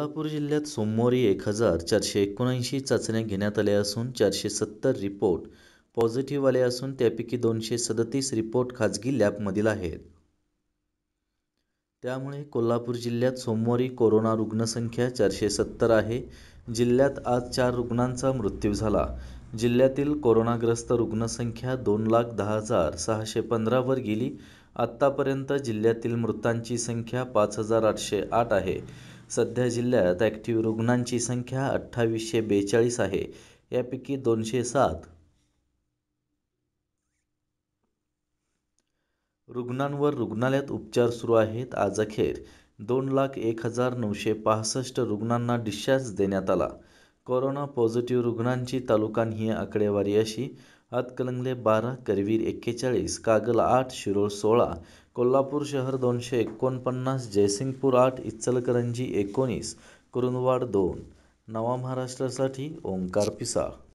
सोलापूर जिल्ह्यात सोमवारी एक हजार चारशे एकोणऐंशी चाचण्या घेण्यात आल्या असून चारशे सत्तर रिपोर्ट पॉझिटिव्ह आले असून त्यापैकी दोनशे सदतीस रिपोर्ट खाजगी लॅबमधील आहेत त्यामुळे कोल्हापूर जिल्ह्यात सोमवारी कोरोना रुग्णसंख्या चारशे सत्तर आहे जिल्ह्यात आज चार रुग्णांचा मृत्यू झाला जिल्ह्यातील कोरोनाग्रस्त रुग्णसंख्या दोन लाख दहा हजार सहाशे पंधरावर गेली आत्तापर्यंत जिल्ह्यातील मृतांची संख्या पाच हजार आठशे आठ आहे सध्या जिल्ह्यात ॲक्टिव्ह रुग्णांची संख्या अठ्ठावीसशे बेचाळीस आहे यापैकी दोनशे सात रुग्णांवर रुग्णालयात उपचार सुरू आहेत आज अखेर दोन लाख एक हजार नऊशे पासष्ट रुग्णांना डिस्चार्ज देण्यात आला कोरोना पॉझिटिव्ह रुग्णांची तालुकान ही आकडेवारी अशी हातकलंगले बारा करवीर एक्केचाळीस कागल आठ शिरोळ सोळा कोल्हापूर शहर दोनशे एकोणपन्नास जयसिंगपूर आठ इचलकरंजी एकोणीस कुरुंदवाड दोन नवा महाराष्ट्रासाठी ओंकार पिसाळ